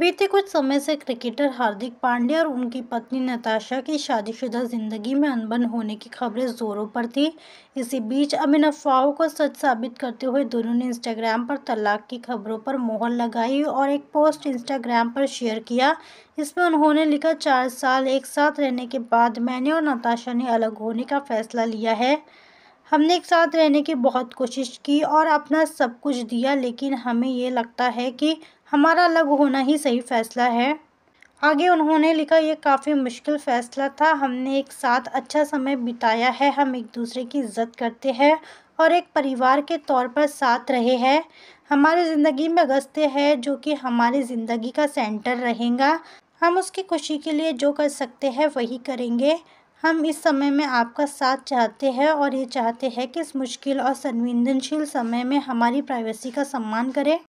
बीते कुछ समय से क्रिकेटर हार्दिक पांडे और उनकी पत्नी नताशा की शादीशुदा ज़िंदगी में अनबन होने की खबरें ज़ोरों पर थी इसी बीच अब इन अफवाहों को सच साबित करते हुए दोनों ने इंस्टाग्राम पर तलाक की खबरों पर मोहर लगाई और एक पोस्ट इंस्टाग्राम पर शेयर किया इसमें उन्होंने लिखा चार साल एक साथ रहने के बाद मैंने और नताशा ने अलग होने का फ़ैसला लिया है हमने एक साथ रहने की बहुत कोशिश की और अपना सब कुछ दिया लेकिन हमें ये लगता है कि हमारा अलग होना ही सही फैसला है आगे उन्होंने लिखा ये काफ़ी मुश्किल फ़ैसला था हमने एक साथ अच्छा समय बिताया है हम एक दूसरे की इज्जत करते हैं और एक परिवार के तौर पर साथ रहे हैं हमारी ज़िंदगी में गस्ते है जो कि हमारी ज़िंदगी का सेंटर रहेगा हम उसकी खुशी के लिए जो कर सकते हैं वही करेंगे हम इस समय में आपका साथ चाहते हैं और ये चाहते हैं कि इस मुश्किल और संवेदनशील समय में हमारी प्राइवेसी का सम्मान करें